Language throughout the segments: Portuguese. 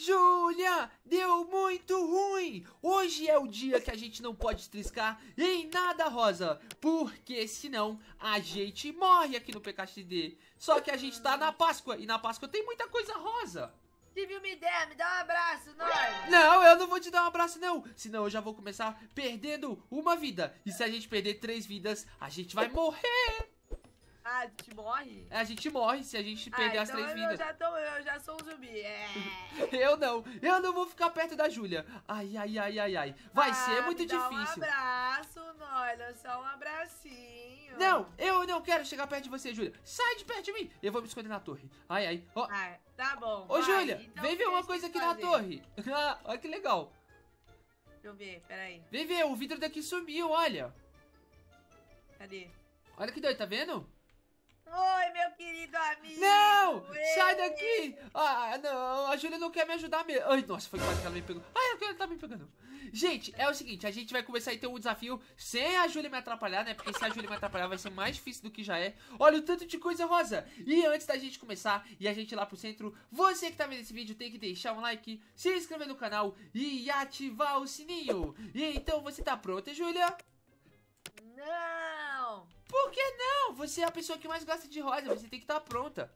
Júlia, deu muito ruim! Hoje é o dia que a gente não pode triscar em nada, Rosa, porque senão a gente morre aqui no PKXD. Só que a gente tá na Páscoa, e na Páscoa tem muita coisa rosa. Tive uma ideia, me dá um abraço, nós! Não, eu não vou te dar um abraço, não! Senão eu já vou começar perdendo uma vida. E se a gente perder três vidas, a gente vai morrer! Ah, a gente morre? É A gente morre se a gente ah, perder ah, as então três eu vidas. Já tô, eu já sou um zumbi. É. eu não. Eu não vou ficar perto da Júlia. Ai, ai, ai, ai, ai. Vai ah, ser muito difícil. Um abraço, olha, só um abracinho. Não, eu não quero chegar perto de você, Júlia. Sai de perto de mim. Eu vou me esconder na torre. Ai, ai. Oh. Ah, tá bom. Ô, Júlia, então vem ver uma coisa aqui fazer. na torre. Ah, olha que legal. Deixa eu ver, peraí. Vem ver, o vidro daqui sumiu, olha. Cadê? Olha que doido, tá vendo? Oi, meu querido amigo! Não! Ei. Sai daqui! Ah, não, a Júlia não quer me ajudar mesmo. Ai, nossa, foi quase que ela me pegou. Ai, ela tá me pegando. Gente, é o seguinte, a gente vai começar a ter um desafio sem a Júlia me atrapalhar, né? Porque se a Júlia me atrapalhar vai ser mais difícil do que já é. Olha o tanto de coisa rosa! E antes da gente começar e a gente ir lá pro centro, você que tá vendo esse vídeo tem que deixar um like, se inscrever no canal e ativar o sininho. E então, você tá pronta, Júlia? Não! não. Por que não? Você é a pessoa que mais gosta de rosa, você tem que estar tá pronta.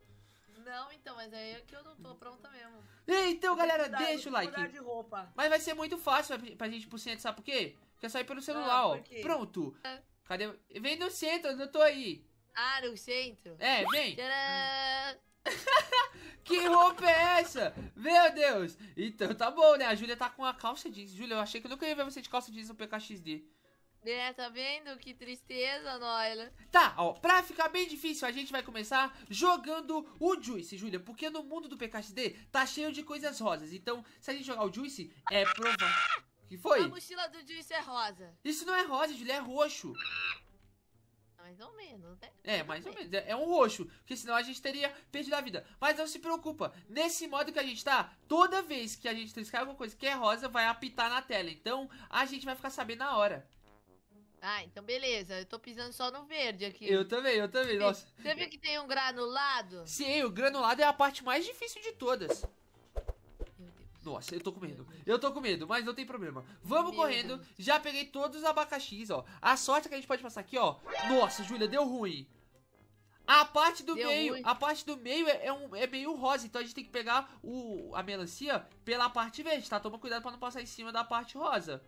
Não, então, mas é que eu não tô pronta mesmo. Então, galera, mudar, deixa o like. de roupa. Mas vai ser muito fácil pra gente ir pro centro, sabe por quê? Porque é só ir pelo celular, ah, ó. Pronto. É. Cadê? Vem no centro, eu não tô aí. Ah, no centro? É, vem. Tcharam. que roupa é essa? Meu Deus! Então tá bom, né? A Júlia tá com a calça jeans. Júlia, eu achei que eu nunca ia ver você de calça jeans no PKXD. É, tá vendo? Que tristeza, Noila. Tá, ó, pra ficar bem difícil, a gente vai começar jogando o Juice, Júlia, porque no mundo do PKXD tá cheio de coisas rosas. Então, se a gente jogar o Juice, é prova que foi? A mochila do Juice é rosa. Isso não é rosa, Júlia, é roxo. Mais ou menos, né? É, mais ou menos. É, é um roxo, porque senão a gente teria perdido a vida. Mas não se preocupa, nesse modo que a gente tá, toda vez que a gente triscar alguma coisa que é rosa, vai apitar na tela. Então, a gente vai ficar sabendo na hora. Ah, então beleza. Eu tô pisando só no verde aqui. Eu também, eu também. Nossa. Você viu que tem um granulado? Sim, o granulado é a parte mais difícil de todas. Nossa, eu tô com medo. Eu tô com medo, mas não tem problema. Vamos Meu correndo. Deus. Já peguei todos os abacaxis, ó. A sorte é que a gente pode passar aqui, ó. Nossa, Júlia, deu ruim. A parte do deu meio, ruim. a parte do meio é, é, um, é meio rosa, então a gente tem que pegar o, a melancia pela parte verde, tá? Toma cuidado pra não passar em cima da parte rosa.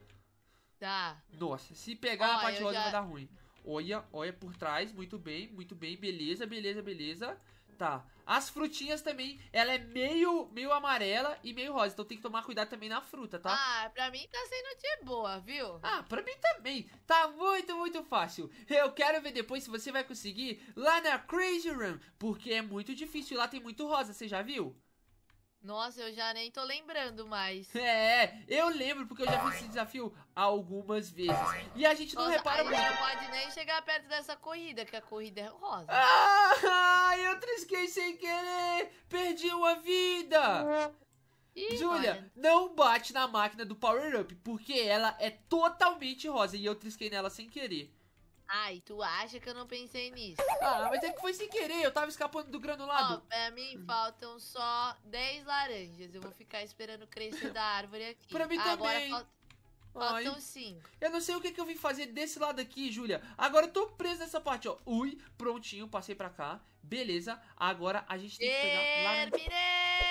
Tá. Nossa, se pegar Ó, a parte rosa já... vai dar ruim. Olha, olha por trás, muito bem, muito bem, beleza, beleza, beleza. Tá. As frutinhas também, ela é meio, meio amarela e meio rosa, então tem que tomar cuidado também na fruta, tá? Ah, pra mim tá sendo de boa, viu? Ah, pra mim também. Tá muito, muito fácil. Eu quero ver depois se você vai conseguir lá na Crazy Run, porque é muito difícil lá tem muito rosa, você já viu? Nossa, eu já nem tô lembrando mais. É, eu lembro porque eu já fiz esse desafio algumas vezes. E a gente não repara porque não pode nem chegar perto dessa corrida, que a corrida é rosa. Ah, eu trisquei sem querer. Perdi uma vida. Júlia, não bate na máquina do Power Up, porque ela é totalmente rosa e eu trisquei nela sem querer. Ai, tu acha que eu não pensei nisso? Ah, mas é que foi sem querer, eu tava escapando do granulado. Ó, pra mim faltam só 10 laranjas. Eu vou ficar esperando crescer da árvore aqui. Pra mim também. Falta... Faltam Ai. cinco. Eu não sei o que, que eu vim fazer desse lado aqui, Júlia. Agora eu tô preso nessa parte, ó. Ui, prontinho, passei pra cá. Beleza, agora a gente tem que pegar... Laran...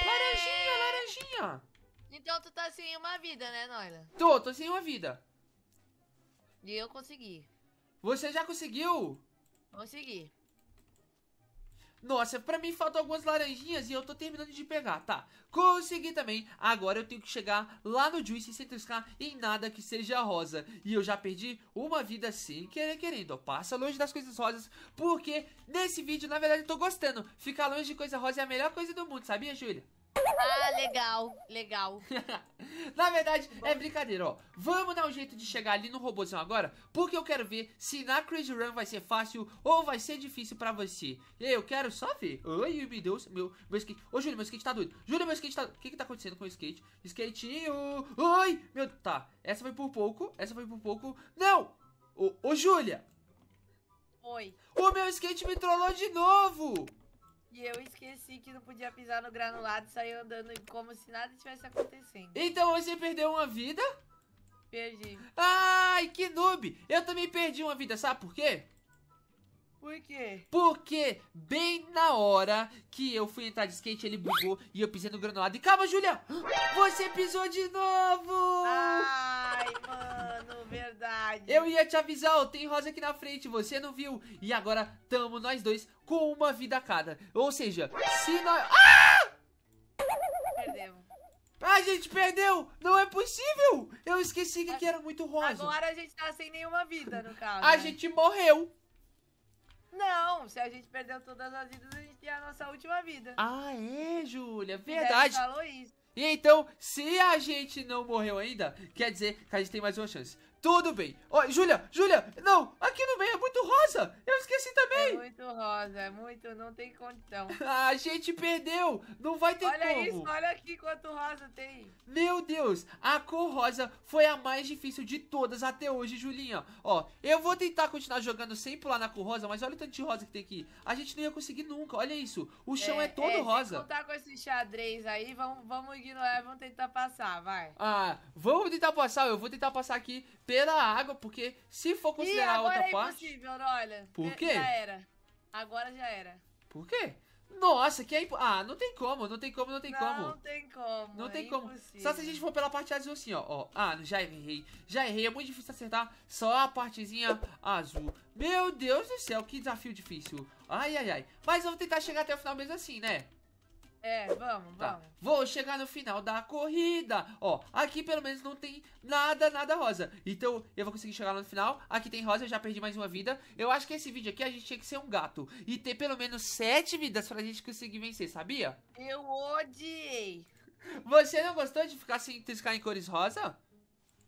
Laranjinha, laranjinha! Então tu tá sem uma vida, né, Noila? Tô, tô sem uma vida. E eu consegui. Você já conseguiu? Consegui. Nossa, pra mim faltam algumas laranjinhas e eu tô terminando de pegar, tá? Consegui também, agora eu tenho que chegar lá no Juice sem k em nada que seja rosa. E eu já perdi uma vida sem querer querendo, passa longe das coisas rosas, porque nesse vídeo, na verdade, eu tô gostando. Ficar longe de coisa rosa é a melhor coisa do mundo, sabia, Júlia? Ah, legal, legal. Na verdade, é brincadeira, ó. Vamos dar um jeito de chegar ali no robôzão agora, porque eu quero ver se na Crazy Run vai ser fácil ou vai ser difícil pra você. E eu quero só ver. Ai, meu Deus, meu, meu skate. Ô, Júlio, meu skate tá doido. Júlio, meu skate tá... O que que tá acontecendo com o skate? Skatinho! Ai, meu... Tá, essa foi por pouco, essa foi por pouco. Não! Ô, ô Júlia! Oi. O meu skate me trollou de novo! E eu esqueci que não podia pisar no granulado e sair andando como se nada tivesse acontecendo. Então você perdeu uma vida? Perdi. Ai, que noob! Eu também perdi uma vida, sabe por quê? Por quê? Porque bem na hora que eu fui entrar de skate, ele bugou e eu pisei no granulado. E calma, Julia! Você pisou de novo! Ai, mano, verdade. Eu ia te avisar, ó, tem rosa aqui na frente, você não viu. E agora tamo nós dois com uma vida cada. Ou seja, se nós... Ah! Perdemos. A gente perdeu! Não é possível! Eu esqueci que é, aqui era muito rosa. Agora a gente tá sem nenhuma vida, no caso. A né? gente morreu. Não, se a gente perdeu todas as vidas, a gente tem a nossa última vida. Ah, é, Júlia, verdade. falou isso. E então, se a gente não morreu ainda, quer dizer que a gente tem mais uma chance. Tudo bem. Ó, Júlia, Júlia, não, aqui no meio é muito rosa. Eu esqueci também. É muito rosa, é muito, não tem condição. a gente perdeu, não vai ter olha como. Olha isso, olha aqui quanto rosa tem. Meu Deus, a cor rosa foi a mais difícil de todas até hoje, Julinha. Ó, eu vou tentar continuar jogando sem pular na cor rosa, mas olha o tanto de rosa que tem aqui. A gente não ia conseguir nunca, olha isso. O chão é, é todo é, rosa. Vamos contar com esse xadrez aí, vamos, vamos ignorar, vamos tentar passar, vai. Ah, vamos tentar passar, eu vou tentar passar aqui ter a água, porque se for considerar Ih, agora a outra é parte. Impossível, olha. Por quê? Já era. Agora já era. Por quê? Nossa, que é Ah, não tem como, não tem como, não tem não como. Não tem como. Não é tem como. Só se a gente for pela parte azul assim, ó, ó. Ah, já errei. Já errei, é muito difícil acertar só a partezinha azul. Meu Deus do céu, que desafio difícil. Ai, ai, ai. Mas vamos tentar chegar até o final mesmo assim, né? É, vamos, tá. vamos. Vou chegar no final da corrida. Ó, aqui pelo menos não tem nada, nada rosa. Então eu vou conseguir chegar lá no final. Aqui tem rosa, eu já perdi mais uma vida. Eu acho que esse vídeo aqui a gente tinha que ser um gato e ter pelo menos sete vidas pra gente conseguir vencer, sabia? Eu odiei. Você não gostou de ficar sem triscar em cores rosa?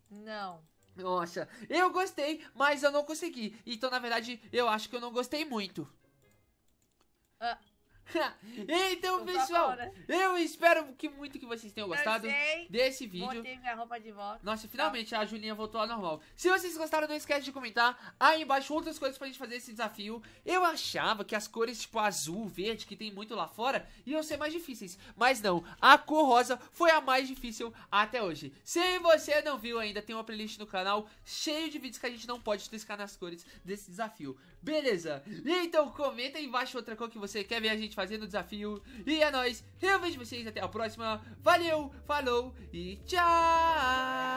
Não. Nossa, eu gostei, mas eu não consegui. Então, na verdade, eu acho que eu não gostei muito. Ah. Uh. então, pessoal, eu espero que muito que vocês tenham gostado desse vídeo. De Nossa, tá. finalmente a Julinha voltou ao normal. Se vocês gostaram, não esquece de comentar aí embaixo outras coisas pra gente fazer esse desafio. Eu achava que as cores, tipo, azul, verde, que tem muito lá fora, iam ser mais difíceis. Mas não, a cor rosa foi a mais difícil até hoje. Se você não viu ainda, tem uma playlist no canal cheio de vídeos que a gente não pode triscar nas cores desse desafio. Beleza? Então comenta aí embaixo outra cor que você quer ver a gente fazendo o desafio. E é nóis, eu vejo vocês até a próxima. Valeu, falou e tchau!